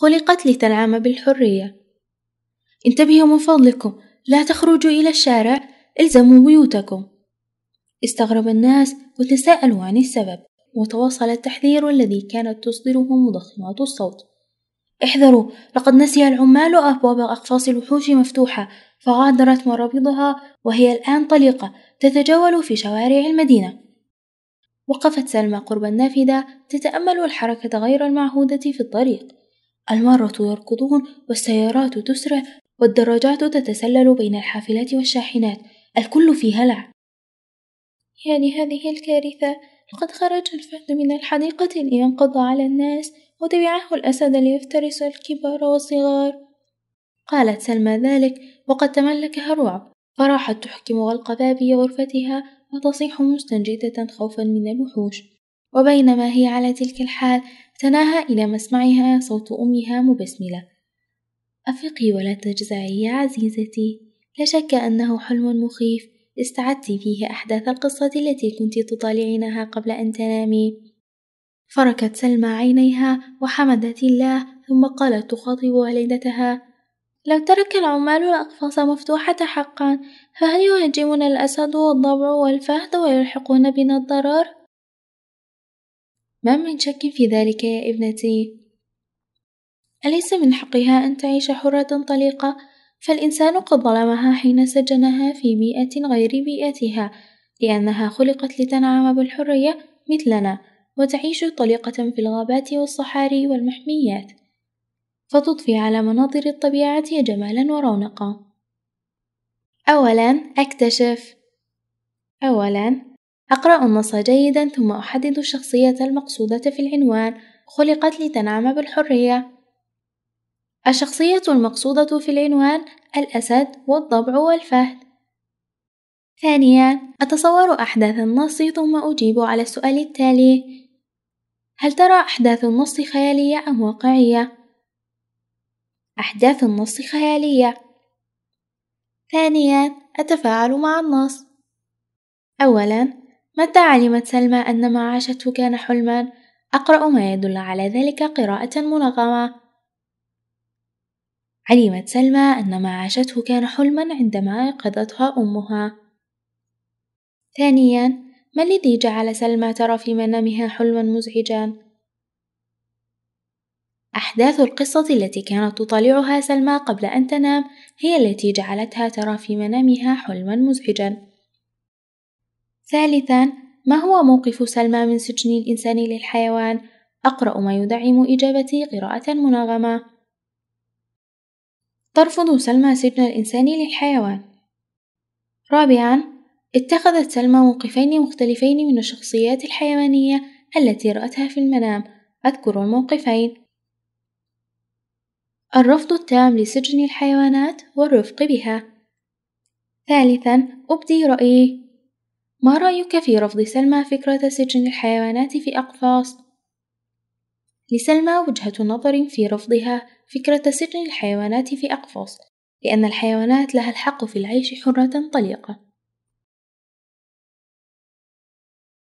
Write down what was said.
خلقت لتنعم بالحرية انتبهوا من فضلكم لا تخرجوا إلى الشارع الزموا بيوتكم استغرب الناس وتساءلوا عن السبب وتواصل التحذير الذي كانت تصدره مضخمات الصوت احذروا لقد نسي العمال أبواب أقفاص الوحوش مفتوحة فغادرت مرابضها وهي الآن طليقة تتجول في شوارع المدينة وقفت سلمى قرب النافذة تتأمل الحركة غير المعهودة في الطريق المارة يركضون والسيارات تسرع والدراجات تتسلل بين الحافلات والشاحنات الكل في هلع يعني هذه الكارثة لقد خرج الفهد من الحديقة لينقض على الناس وتبعه الأسد ليفترس الكبار والصغار قالت سلمى ذلك وقد تملكها الرعب فراحت تحكم غلق باب غرفتها وتصيح مستنجدة خوفا من الوحوش وبينما هي على تلك الحال تناهى إلى مسمعها صوت أمها مبسملة أفقي ولا تجزعي يا عزيزتي لا شك أنه حلم مخيف استعدت فيه أحداث القصة التي كنت تطالعينها قبل أن تنامي فركت سلمى عينيها وحمدت الله ثم قالت تخاطب والدتها لو ترك العمال الأقفاص مفتوحة حقا فهل يهاجمنا الأسد والضبع والفهد ويلحقون بنا الضرر؟ ما من شك في ذلك يا ابنتي أليس من حقها أن تعيش حرة طليقة؟ فالإنسان قد ظلمها حين سجنها في بيئة غير بيئتها لأنها خلقت لتنعم بالحرية مثلنا وتعيش طليقة في الغابات والصحاري والمحميات فتضفي على مناظر الطبيعة جمالا ورونقا أولا أكتشف أولا أقرأ النص جيدا ثم أحدد الشخصية المقصودة في العنوان خلقت لتنعم بالحرية الشخصية المقصودة في العنوان الأسد والضبع والفهد ثانيا أتصور أحداث النص ثم أجيب على السؤال التالي هل ترى أحداث النص خيالية أم واقعية؟ أحداث النص خيالية ثانيا أتفاعل مع النص أولا متى علمت سلمى أن ما عاشته كان حلما أقرأ ما يدل على ذلك قراءة منغمة علمت سلمى أن ما عاشته كان حلما عندما أيقظتها أمها ثانيا ما الذي جعل سلمى ترى في منامها حلما مزعجا أحداث القصة التي كانت تطالعها سلمى قبل أن تنام هي التي جعلتها ترى في منامها حلما مزعجا ثالثا ما هو موقف سلمى من سجن الإنسان للحيوان؟ أقرأ ما يدعم إجابتي قراءة مناغمة ترفض سلمى سجن الإنسان للحيوان رابعا اتخذت سلمى موقفين مختلفين من الشخصيات الحيوانية التي رأتها في المنام أذكر الموقفين الرفض التام لسجن الحيوانات والرفق بها ثالثا أبدي رأيي ما رأيك في رفض سلمى فكرة سجن الحيوانات في أقفاص؟ لسلمى وجهة نظر في رفضها فكرة سجن الحيوانات في أقفاص لأن الحيوانات لها الحق في العيش حرة طليقة